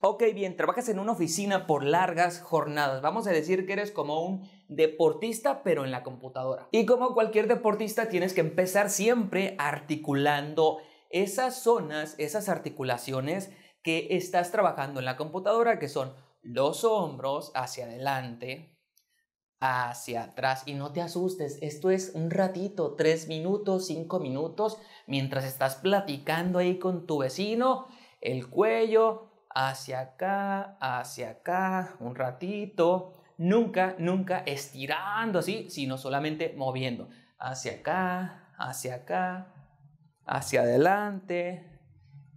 Ok, bien, trabajas en una oficina por largas jornadas. Vamos a decir que eres como un deportista, pero en la computadora. Y como cualquier deportista, tienes que empezar siempre articulando esas zonas, esas articulaciones que estás trabajando en la computadora, que son los hombros hacia adelante, hacia atrás. Y no te asustes, esto es un ratito, tres minutos, cinco minutos, mientras estás platicando ahí con tu vecino, el cuello, hacia acá, hacia acá, un ratito. Nunca, nunca estirando así, sino solamente moviendo. Hacia acá, hacia acá, hacia adelante.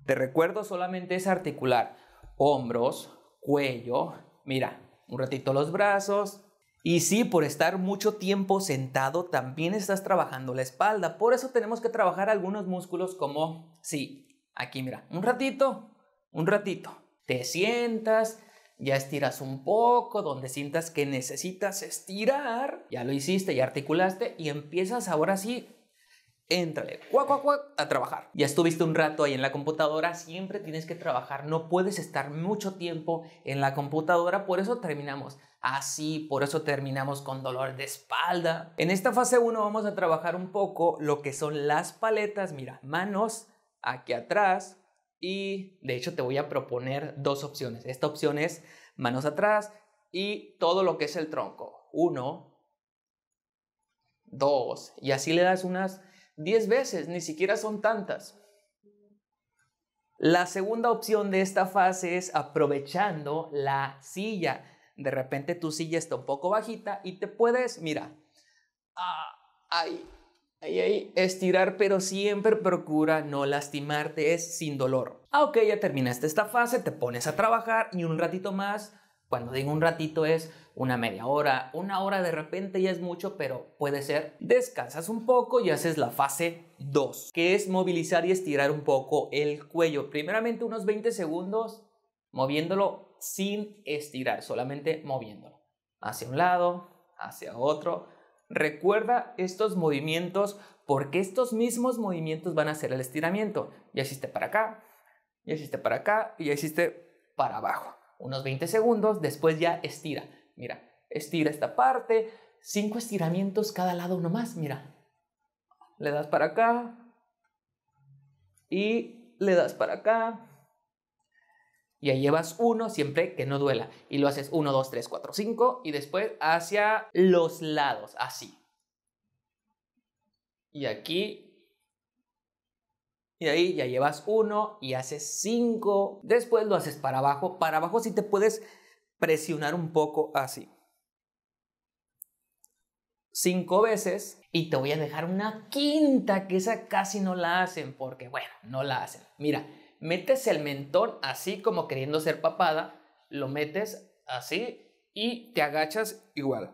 Te recuerdo solamente es articular hombros, cuello. Mira, un ratito los brazos, y sí, por estar mucho tiempo sentado también estás trabajando la espalda. Por eso tenemos que trabajar algunos músculos como, sí, aquí mira, un ratito, un ratito. Te sientas, ya estiras un poco, donde sientas que necesitas estirar, ya lo hiciste, ya articulaste y empiezas ahora sí éntrale, cuac, cuac, cuac, a trabajar. Ya estuviste un rato ahí en la computadora, siempre tienes que trabajar, no puedes estar mucho tiempo en la computadora, por eso terminamos así, por eso terminamos con dolor de espalda. En esta fase 1 vamos a trabajar un poco lo que son las paletas, mira, manos aquí atrás, y de hecho te voy a proponer dos opciones. Esta opción es manos atrás y todo lo que es el tronco. Uno, dos. Y así le das unas diez veces, ni siquiera son tantas. La segunda opción de esta fase es aprovechando la silla. De repente tu silla está un poco bajita y te puedes, mira, ah, ahí, ahí, estirar, pero siempre procura no lastimarte, es sin dolor. Ah, ok, ya terminaste esta fase, te pones a trabajar y un ratito más, cuando digo un ratito es una media hora, una hora de repente ya es mucho, pero puede ser. Descansas un poco y haces la fase 2, que es movilizar y estirar un poco el cuello. Primeramente unos 20 segundos moviéndolo sin estirar, solamente moviéndolo. Hacia un lado, hacia otro, Recuerda estos movimientos porque estos mismos movimientos van a hacer el estiramiento. Ya hiciste para acá, ya hiciste para acá y ya hiciste para abajo. Unos 20 segundos, después ya estira. Mira, estira esta parte, cinco estiramientos cada lado uno más mira. Le das para acá y le das para acá y llevas uno siempre que no duela. Y lo haces uno, dos, tres, cuatro, cinco. y después hacia los lados, así. Y aquí. Y ahí ya llevas uno y haces cinco. Después lo haces para abajo. Para abajo si te puedes presionar un poco así. Cinco veces y te voy a dejar una quinta que esa casi no la hacen porque bueno, no la hacen. Mira, metes el mentón así como queriendo ser papada, lo metes así y te agachas igual.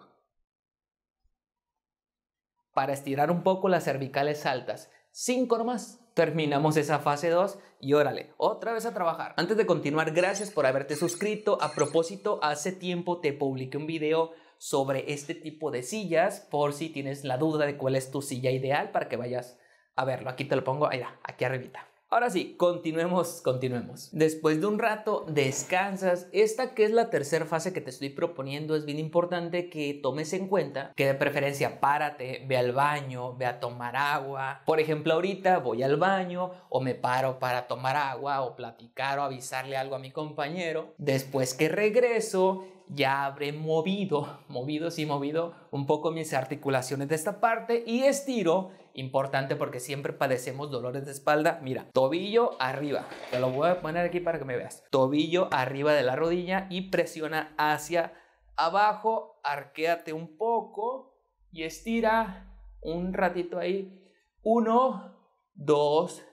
Para estirar un poco las cervicales altas. Cinco nomás. Terminamos esa fase 2 y órale, otra vez a trabajar. Antes de continuar, gracias por haberte suscrito. A propósito, hace tiempo te publiqué un video sobre este tipo de sillas por si tienes la duda de cuál es tu silla ideal para que vayas a verlo. Aquí te lo pongo, ahí aquí arribita. Ahora sí, continuemos, continuemos. Después de un rato, descansas. Esta que es la tercera fase que te estoy proponiendo es bien importante que tomes en cuenta que de preferencia párate, ve al baño, ve a tomar agua. Por ejemplo, ahorita voy al baño o me paro para tomar agua o platicar o avisarle algo a mi compañero. Después que regreso, ya habré movido, movido, sí, movido un poco mis articulaciones de esta parte y estiro importante porque siempre padecemos dolores de espalda. Mira, tobillo arriba. Te lo voy a poner aquí para que me veas. Tobillo arriba de la rodilla y presiona hacia abajo. Arquéate un poco y estira un ratito ahí. Uno, dos,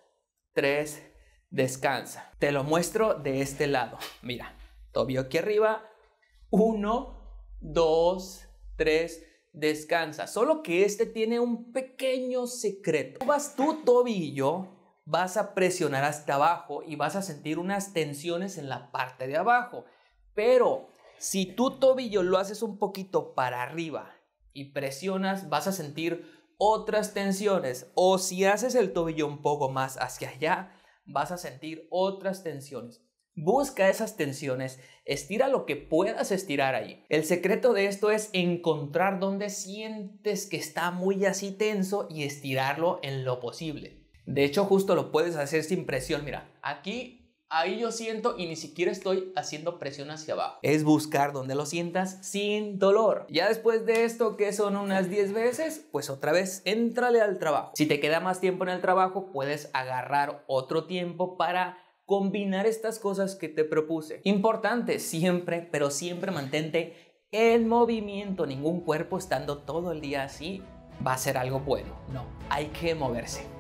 tres. Descansa. Te lo muestro de este lado. Mira, tobillo aquí arriba. Uno, dos, tres descansa. Solo que este tiene un pequeño secreto. Vas tu tobillo, vas a presionar hasta abajo y vas a sentir unas tensiones en la parte de abajo. Pero si tu tobillo lo haces un poquito para arriba y presionas, vas a sentir otras tensiones. O si haces el tobillo un poco más hacia allá, vas a sentir otras tensiones. Busca esas tensiones, estira lo que puedas estirar allí. El secreto de esto es encontrar donde sientes que está muy así tenso y estirarlo en lo posible. De hecho, justo lo puedes hacer sin presión. Mira, aquí, ahí yo siento y ni siquiera estoy haciendo presión hacia abajo. Es buscar donde lo sientas sin dolor. Ya después de esto, que son unas 10 veces, pues otra vez, éntrale al trabajo. Si te queda más tiempo en el trabajo, puedes agarrar otro tiempo para combinar estas cosas que te propuse. Importante, siempre, pero siempre mantente en movimiento. Ningún cuerpo estando todo el día así va a ser algo bueno. No, hay que moverse.